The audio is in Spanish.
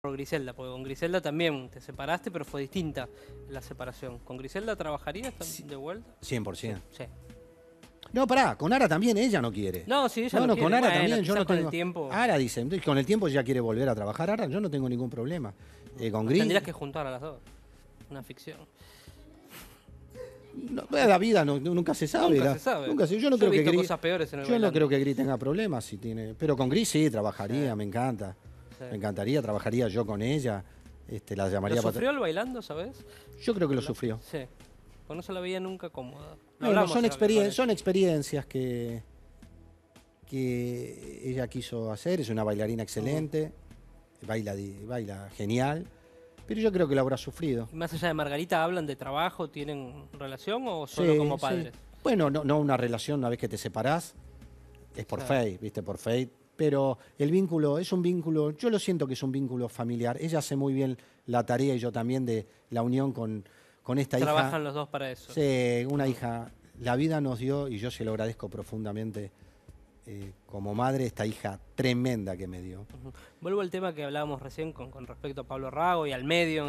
por Griselda, porque con Griselda también te separaste, pero fue distinta la separación. ¿Con Griselda trabajarías de vuelta? 100%. Sí. No, pará, con Ara también ella no quiere. No, sí, ella no, no, con Ara también yo no con el tiempo. Ara dice, con el tiempo ya quiere volver a trabajar. Ara, yo no tengo ningún problema. Eh, con Gris... Tendrías que juntar a las dos. Una ficción. No, eh, la vida nunca se sabe. Nunca se sabe. yo no creo que Gris, cosas peores en el Yo no creo que Gris tenga problemas si tiene. Pero con Gris sí trabajaría, me encanta. Me encantaría, trabajaría yo con ella. Este, la llamaría ¿Lo sufrió el bailando, sabes? Yo creo que lo sufrió. Sí. Pues no se la veía nunca cómoda. No, no, son, son experiencias que, que ella quiso hacer. Es una bailarina excelente, baila, baila genial. Pero yo creo que la habrá sufrido. más allá de Margarita, ¿hablan de trabajo? ¿Tienen relación o solo como padres? Bueno, no, no una relación una vez que te separás. Es por fe. ¿viste? Por fe pero el vínculo es un vínculo, yo lo siento que es un vínculo familiar. Ella hace muy bien la tarea y yo también de la unión con, con esta hija. Trabajan los dos para eso. Sí, una hija. La vida nos dio, y yo se lo agradezco profundamente eh, como madre, esta hija tremenda que me dio. Vuelvo al tema que hablábamos recién con, con respecto a Pablo Rago y al medio